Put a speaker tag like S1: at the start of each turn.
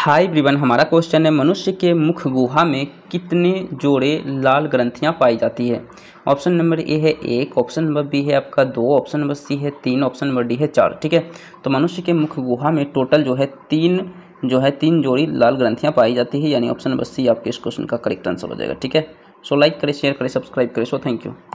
S1: high ब्रिवन हमारा question है मनुष्य के मुख गुहा में कितने जोड़े लाल ग्रंथियां पाई जाती है ऑप्शन नंबर ए है एक ऑप्शन नंबर बी है आपका दो ऑप्शन नंबर सी है तीन ऑप्शन नंबर डी है चार ठीक है तो मनुष्य के मुख गुहा में टोटल जो है तीन जो है तीन जोड़ी लाल ग्रंथियाँ पाई जाती है यानी ऑप्शन नंबर सी आपके इस क्वेश्चन का करेक्ट आंसर हो जाएगा ठीक है सो लाइक करें शेयर करें सब्सक्राइब करें सो थैंक यू